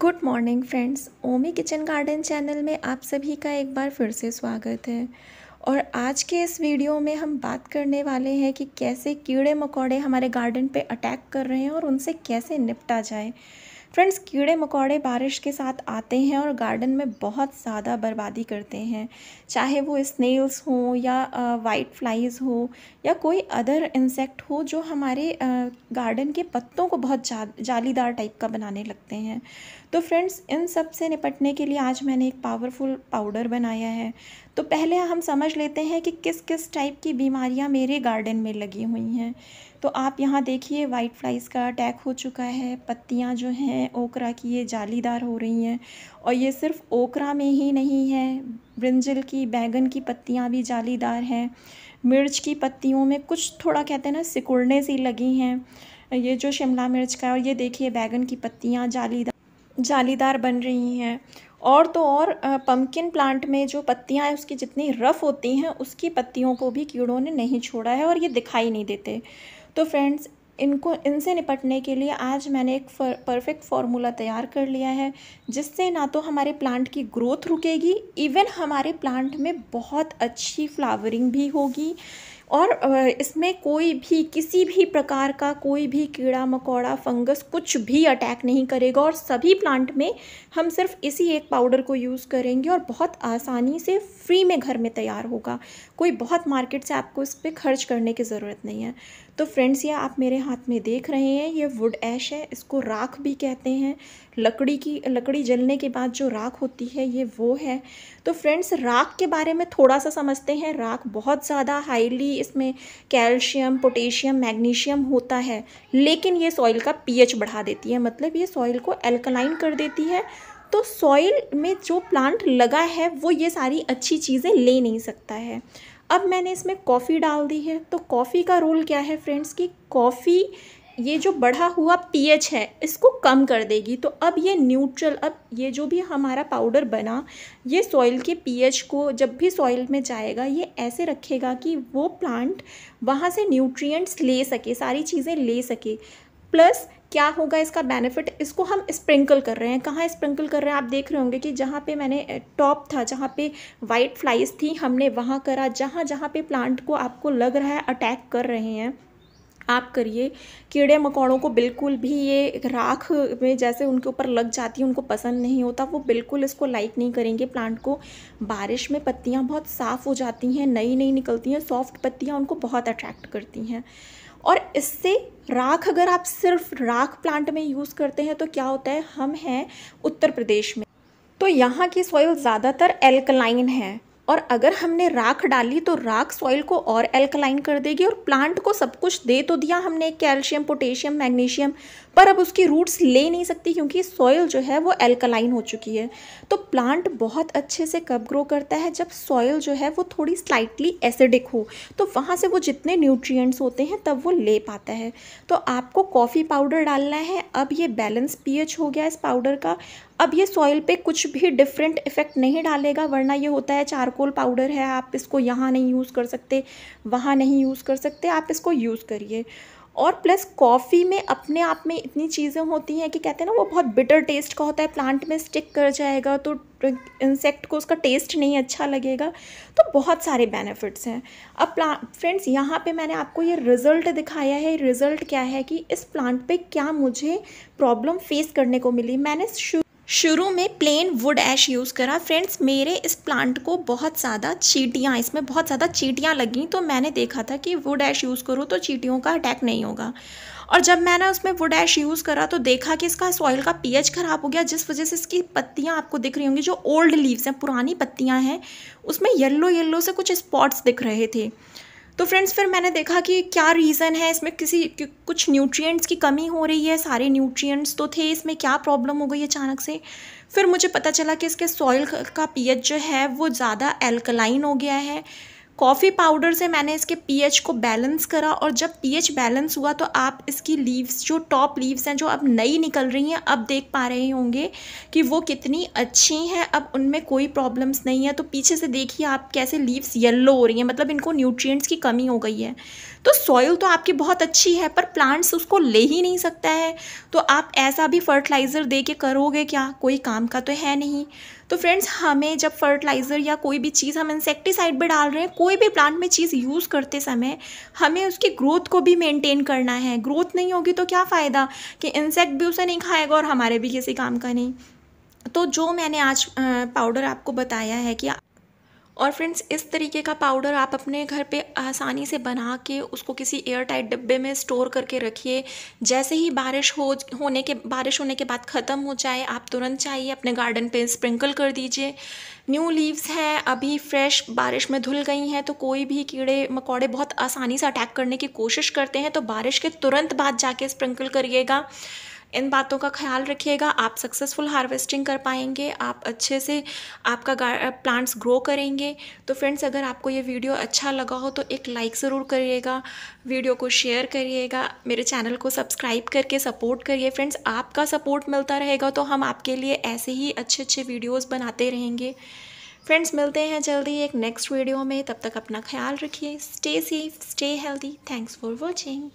good morning friends Omi kitchen garden channel में आप सभी का एक बार फिर से स्वागत है और आज के इस वीडियो में हम बात करने वाले हैं कि कैसे कीड़े मकोड़े हमारे गार्डन पे अटैक कर रहे हैं और उनसे कैसे निपटा जाए फ्रेंड्स कीड़े मकोड़े बारिश के साथ आते हैं और गार्डन में बहुत ज़्यादा बर्बादी करते हैं चाहे वो स्नेल्स हों या वाइट फ्लाइज़ हो या कोई अदर इंसेक्ट हो जो हमारे गार्डन के पत्तों को बहुत जा, जालीदार टाइप का बनाने लगते हैं तो फ्रेंड्स इन सब से निपटने के लिए आज मैंने एक पावरफुल पाउडर बनाया है तो पहले हम समझ लेते हैं कि किस किस टाइप की बीमारियाँ मेरे गार्डन में लगी हुई हैं तो आप यहाँ देखिए वाइट फ्लाइज़ का अटैक हो चुका है पत्तियाँ जो हैं ओकरा की ये जालीदार हो रही हैं और ये सिर्फ ओकरा में ही नहीं है ब्रिंजल की बैगन की पत्तियाँ भी जालीदार हैं मिर्च की पत्तियों में कुछ थोड़ा कहते हैं ना सिकुड़ने सी लगी हैं ये जो शिमला मिर्च का और ये देखिए बैगन की पत्तियाँ जालीदार जालीदार बन रही हैं और तो और पम्पकिन प्लांट में जो पत्तियाँ हैं उसकी जितनी रफ़ होती हैं उसकी पत्तियों को भी कीड़ों ने नहीं छोड़ा है और ये दिखाई नहीं देते तो फ्रेंड्स इनको इनसे निपटने के लिए आज मैंने एक परफेक्ट फार्मूला तैयार कर लिया है जिससे ना तो हमारे प्लांट की ग्रोथ रुकेगी इवन हमारे प्लांट में बहुत अच्छी फ्लावरिंग भी होगी और इसमें कोई भी किसी भी प्रकार का कोई भी कीड़ा मकोड़ा फंगस कुछ भी अटैक नहीं करेगा और सभी प्लांट में हम सिर्फ इसी एक पाउडर को यूज़ करेंगे और बहुत आसानी से फ्री में घर में तैयार होगा कोई बहुत मार्केट से आपको इस पर खर्च करने की ज़रूरत नहीं है तो फ्रेंड्स ये आप मेरे हाथ में देख रहे हैं ये वुड ऐश है इसको राख भी कहते हैं लकड़ी की लकड़ी जलने के बाद जो राख होती है ये वो है तो फ्रेंड्स राख के बारे में थोड़ा सा समझते हैं राख बहुत ज़्यादा हाईली इसमें कैल्शियम पोटेशियम मैग्नीशियम होता है लेकिन ये सॉइल का पीएच बढ़ा देती है मतलब ये सॉइल को एल्कलाइन कर देती है तो सॉइल में जो प्लांट लगा है वो ये सारी अच्छी चीज़ें ले नहीं सकता है अब मैंने इसमें कॉफ़ी डाल दी है तो कॉफ़ी का रोल क्या है फ्रेंड्स कि कॉफ़ी ये जो बढ़ा हुआ पीएच है इसको कम कर देगी तो अब ये न्यूट्रल अब ये जो भी हमारा पाउडर बना ये सॉइल के पीएच को जब भी सॉइल में जाएगा ये ऐसे रखेगा कि वो प्लांट वहाँ से न्यूट्रिएंट्स ले सके सारी चीज़ें ले सके प्लस क्या होगा इसका बेनिफिट इसको हम स्प्रिंकल कर रहे हैं कहाँ स्प्रिंकल कर रहे हैं आप देख रहे होंगे कि जहाँ पे मैंने टॉप था जहाँ पे वाइट फ्लाइज थी हमने वहाँ करा जहाँ जहाँ पे प्लांट को आपको लग रहा है अटैक कर रहे हैं आप करिए कीड़े मकोड़ों को बिल्कुल भी ये राख में जैसे उनके ऊपर लग जाती है उनको पसंद नहीं होता वो बिल्कुल इसको लाइक नहीं करेंगे प्लांट को बारिश में पत्तियाँ बहुत साफ़ हो जाती हैं नई नई निकलती हैं सॉफ्ट पत्तियाँ उनको बहुत अट्रैक्ट करती हैं और इससे राख अगर आप सिर्फ राख प्लांट में यूज़ करते हैं तो क्या होता है हम हैं उत्तर प्रदेश में तो यहाँ की सॉइल ज़्यादातर एल्कलाइन है और अगर हमने राख डाली तो राख सॉइल को और एल्कलाइन कर देगी और प्लांट को सब कुछ दे तो दिया हमने कैल्शियम पोटेशियम मैग्नीशियम पर अब उसकी रूट्स ले नहीं सकती क्योंकि सॉइल जो है वो एल्कलाइन हो चुकी है तो प्लांट बहुत अच्छे से कब ग्रो करता है जब सॉइल जो है वो थोड़ी स्लाइटली एसिडिक हो तो वहाँ से वो जितने न्यूट्रिएंट्स होते हैं तब वो ले पाता है तो आपको कॉफ़ी पाउडर डालना है अब ये बैलेंस पीएच हो गया इस पाउडर का अब ये सॉइल पे कुछ भी डिफरेंट इफ़ेक्ट नहीं डालेगा वरना ये होता है चारकोल पाउडर है आप इसको यहाँ नहीं यूज़ कर सकते वहाँ नहीं यूज़ कर सकते आप इसको यूज़ करिए और प्लस कॉफ़ी में अपने आप में इतनी चीज़ें होती हैं कि कहते हैं ना वो बहुत बिटर टेस्ट का होता है प्लांट में स्टिक कर जाएगा तो इंसेक्ट को उसका टेस्ट नहीं अच्छा लगेगा तो बहुत सारे बेनिफिट्स हैं अब प्ला फ्रेंड्स यहाँ पे मैंने आपको ये रिज़ल्ट दिखाया है रिज़ल्ट क्या है कि इस प्लांट पे क्या मुझे प्रॉब्लम फेस करने को मिली मैंने शुरू शुरू में प्लेन वुड ऐश यूज़ करा फ्रेंड्स मेरे इस प्लांट को बहुत ज़्यादा चीटियाँ इसमें बहुत ज़्यादा चीटियाँ लगी तो मैंने देखा था कि वुड ऐश यूज़ करो तो चीटियों का अटैक नहीं होगा और जब मैंने उसमें वुड ऐश यूज़ करा तो देखा कि इसका सॉइल का पीएच ख़राब हो गया जिस वजह से इसकी पत्तियाँ आपको दिख रही होंगी जो ओल्ड लीव्स हैं पुरानी पत्तियाँ हैं उसमें येल्लो येल्लो से कुछ स्पॉट्स दिख रहे थे तो फ्रेंड्स फिर मैंने देखा कि क्या रीज़न है इसमें किसी कुछ न्यूट्रिएंट्स की कमी हो रही है सारे न्यूट्रिएंट्स तो थे इसमें क्या प्रॉब्लम हो गई अचानक से फिर मुझे पता चला कि इसके सॉइल का पीएच जो है वो ज़्यादा एल्कलाइन हो गया है कॉफ़ी पाउडर से मैंने इसके पीएच को बैलेंस करा और जब पीएच बैलेंस हुआ तो आप इसकी लीव्स जो टॉप लीव्स हैं जो अब नई निकल रही हैं अब देख पा रहे होंगे कि वो कितनी अच्छी हैं अब उनमें कोई प्रॉब्लम्स नहीं है तो पीछे से देखिए आप कैसे लीव्स येल्लो हो रही हैं मतलब इनको न्यूट्रिएंट्स की कमी हो गई है तो सॉइल तो आपकी बहुत अच्छी है पर प्लांट्स उसको ले ही नहीं सकता है तो आप ऐसा भी फर्टिलाइज़र दे के करोगे क्या कोई काम का तो है नहीं तो फ्रेंड्स हमें जब फर्टिलाइज़र या कोई भी चीज़ हम इंसेक्टिसाइड भी डाल रहे हैं कोई भी प्लांट में चीज़ यूज़ करते समय हमें उसकी ग्रोथ को भी मेंटेन करना है ग्रोथ नहीं होगी तो क्या फ़ायदा कि इंसेक्ट भी उसे नहीं खाएगा और हमारे भी किसी काम का नहीं तो जो मैंने आज पाउडर आपको बताया है कि और फ्रेंड्स इस तरीके का पाउडर आप अपने घर पे आसानी से बना के उसको किसी एयर टाइट डिब्बे में स्टोर करके रखिए जैसे ही बारिश हो होने के बारिश होने के बाद ख़त्म हो जाए आप तुरंत चाहिए अपने गार्डन पे स्प्रिंकल कर दीजिए न्यू लीव्स हैं अभी फ्रेश बारिश में धुल गई हैं तो कोई भी कीड़े मकोड़े बहुत आसानी से अटैक करने की कोशिश करते हैं तो बारिश के तुरंत बाद जाके स्प्रिंकल करिएगा इन बातों का ख्याल रखिएगा आप सक्सेसफुल हार्वेस्टिंग कर पाएंगे आप अच्छे से आपका प्लांट्स ग्रो करेंगे तो फ्रेंड्स अगर आपको ये वीडियो अच्छा लगा हो तो एक लाइक ज़रूर करिएगा वीडियो को शेयर करिएगा मेरे चैनल को सब्सक्राइब करके सपोर्ट करिए फ्रेंड्स आपका सपोर्ट मिलता रहेगा तो हम आपके लिए ऐसे ही अच्छे अच्छे वीडियोज़ बनाते रहेंगे फ्रेंड्स मिलते हैं जल्दी एक नेक्स्ट वीडियो में तब तक अपना ख्याल रखिए stay safe stay healthy thanks for watching